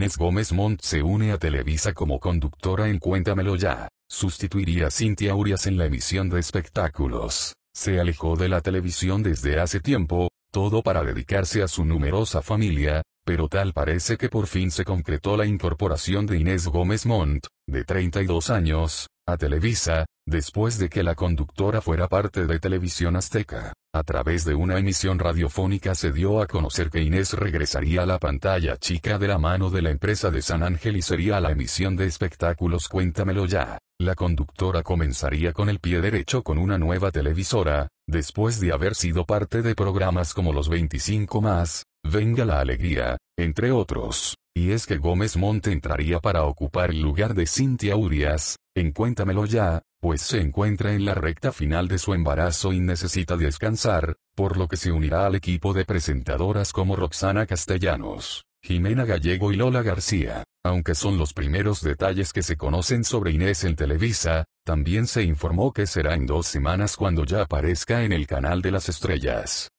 Inés Gómez Montt se une a Televisa como conductora en Cuéntamelo ya. Sustituiría a Cintia Urias en la emisión de espectáculos. Se alejó de la televisión desde hace tiempo, todo para dedicarse a su numerosa familia, pero tal parece que por fin se concretó la incorporación de Inés Gómez Montt, de 32 años, a Televisa, después de que la conductora fuera parte de Televisión Azteca. A través de una emisión radiofónica se dio a conocer que Inés regresaría a la pantalla chica de la mano de la empresa de San Ángel y sería la emisión de espectáculos Cuéntamelo ya. La conductora comenzaría con el pie derecho con una nueva televisora, después de haber sido parte de programas como Los 25 más, Venga la Alegría, entre otros. Y es que Gómez Monte entraría para ocupar el lugar de Cintia Urias, en Cuéntamelo ya, pues se encuentra en la recta final de su embarazo y necesita descansar, por lo que se unirá al equipo de presentadoras como Roxana Castellanos, Jimena Gallego y Lola García. Aunque son los primeros detalles que se conocen sobre Inés en Televisa, también se informó que será en dos semanas cuando ya aparezca en el canal de las estrellas.